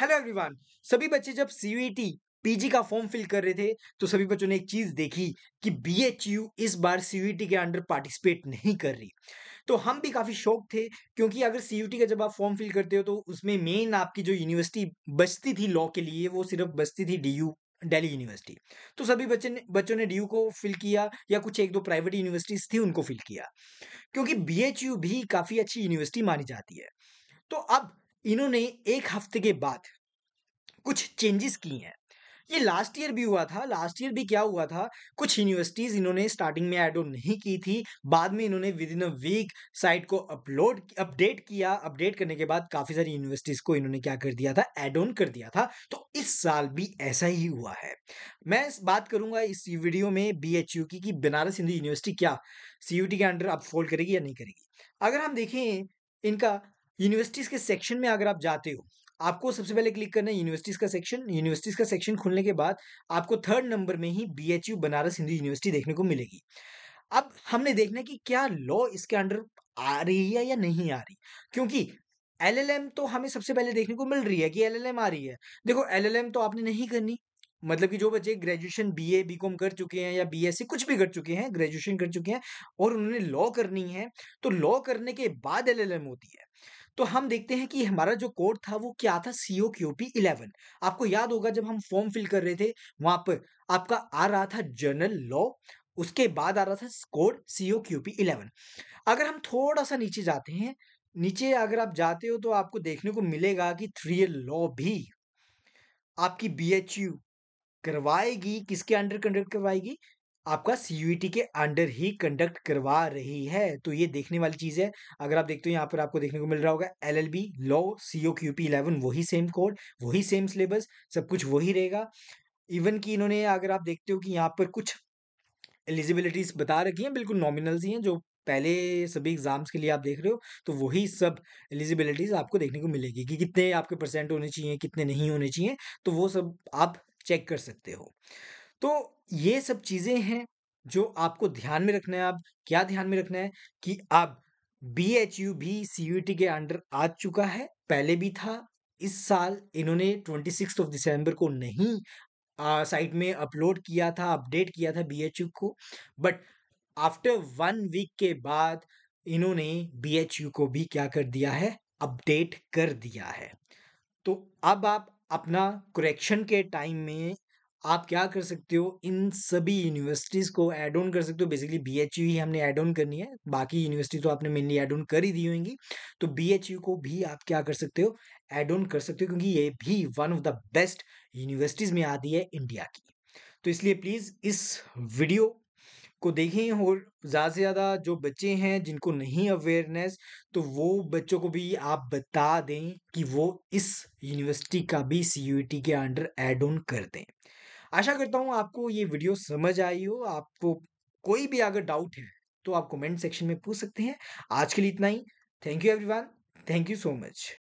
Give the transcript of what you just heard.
hello everyone सभी बच्चे जब सीयूईटी पीजी e का फॉर्म फिल कर रहे थे तो सभी बच्चों ने एक चीज देखी कि बीएचयू इस बार सीयूईटी e के अंडर पार्टिसिपेट नहीं कर रही तो हम भी काफी शौक थे क्योंकि अगर सीयूटी e का जब आप फॉर्म फिल करते हो तो उसमें मेन आपकी जो यूनिवर्सिटी बचती थी लॉ के लिए वो सिर्फ बचती थी डी दिल्ली यूनिवर्सिटी तो सभी बच्चे ने बच्चों ने डी को फिल किया या कुछ एक दो प्राइवेट यूनिवर्सिटीज थी उनको फिल किया क्योंकि बीएचयू भी काफी अच्छी यूनिवर्सिटी मानी जाती है तो अब इन्होंने एक हफ्ते के बाद कुछ चेंजेस किए हैं ये लास्ट ईयर भी हुआ था लास्ट ईयर भी क्या हुआ था कुछ यूनिवर्सिटीज इन्होंने स्टार्टिंग में एड नहीं की थी बाद में इन्होंने with in a week site को अपलोड अपडेट किया अपडेट करने के बाद काफ़ी सारी यूनिवर्सिटीज को इन्होंने क्या कर दिया था एड ऑन कर दिया था तो इस साल भी ऐसा ही हुआ है मैं बात करूंगा इस वीडियो में बी एच यू की कि बनारस हिंदू यूनिवर्सिटी क्या सी यू टी के अंडर अब फोल्ड करेगी या नहीं करेगी अगर हम देखें इनका यूनिवर्सिटीज़ के सेक्शन में अगर आप जाते हो आपको सबसे पहले क्लिक करना है यूनिवर्सिटीज़ का सेक्शन यूनिवर्सिटीज़ का सेक्शन खुलने के बाद आपको थर्ड नंबर में ही B H U Banaras Hindu university देखने को मिलेगी अब हमने देखना है कि क्या लॉ इसके अंडर आ रही है या नहीं आ रही क्योंकि एल तो हमें सबसे पहले देखने को मिल रही है कि एल आ रही है देखो एल तो आपने नहीं करनी मतलब कि जो बच्चे graduation B A B com कर चुके हैं या बी एस सी कुछ भी कर चुके हैं ग्रेजुएशन कर चुके हैं और उन्होंने लॉ करनी है तो लॉ करने के बाद एल होती है तो हम देखते हैं कि हमारा जो कोड था वो क्या था C O Q P eleven आपको याद होगा जब हम फॉर्म फिल कर रहे थे वहां पर आपका आ रहा था जनरल लॉ उसके बाद आ रहा था code C O Q P eleven अगर हम थोड़ा सा नीचे जाते हैं नीचे अगर आप जाते हो तो आपको देखने को मिलेगा कि थ्री लॉ भी आपकी बी एच यू करवाएगी किसके अंडर कंडक्ट करवाएगी आपका सीयूईटी e के अंडर ही कंडक्ट करवा रही है तो ये देखने वाली चीज़ है अगर आप देखते हो यहाँ पर आपको देखने को मिल रहा होगा L L B law CO QP eleven वही सेम कोड वही सेम सिलेबस सब कुछ वही रहेगा इवन कि इन्होंने अगर आप देखते हो कि यहाँ पर कुछ एलिजिबिलिटीज बता रखी हैं बिल्कुल नॉमिनल्स ही हैं जो पहले सभी एग्जाम्स के लिए आप देख रहे हो तो वही सब एलिजिबिलिटीज आपको देखने को मिलेगी कि कितने आपके परसेंट होने चाहिए कितने नहीं होने चाहिए तो वो सब आप चेक कर सकते हो तो ये सब चीज़ें हैं जो आपको ध्यान में रखना है आप क्या ध्यान में रखना है कि अब बी एच यू भी सी यू टी के अंडर आ चुका है पहले भी था इस साल इन्होंने ट्वेंटी सिक्स ऑफ दिसंबर को नहीं साइट में अपलोड किया था अपडेट किया था बी एच यू को बट आफ्टर वन वीक के बाद इन्होंने बी एच यू को भी क्या कर दिया है अपडेट कर दिया है तो अब आप अपना करेक्शन के टाइम में आप क्या कर सकते हो इन सभी यूनिवर्सिटीज़ को एड ऑन कर सकते हो बेसिकली बी एच यू ही हमने एड ऑन करनी है बाकी यूनिवर्सिटी तो आपने मेनली एड ऑन कर ही दी होंगी तो बी एच यू को भी आप क्या कर सकते हो ऐड ऑन कर सकते हो क्योंकि ये भी one of the best universities में आती है इंडिया की तो इसलिए प्लीज़ इस वीडियो को देखें और ज़्यादा से ज़्यादा जो बच्चे हैं जिनको नहीं अवेयरनेस तो वो बच्चों को भी आप बता दें कि वो इस यूनिवर्सिटी का भी सी e के अंडर एड ऑन कर दें आशा करता हूँ आपको ये वीडियो समझ आई हो आपको कोई भी अगर डाउट है तो आप कमेंट सेक्शन में पूछ सकते हैं आज के लिए इतना ही thank you everyone thank you so much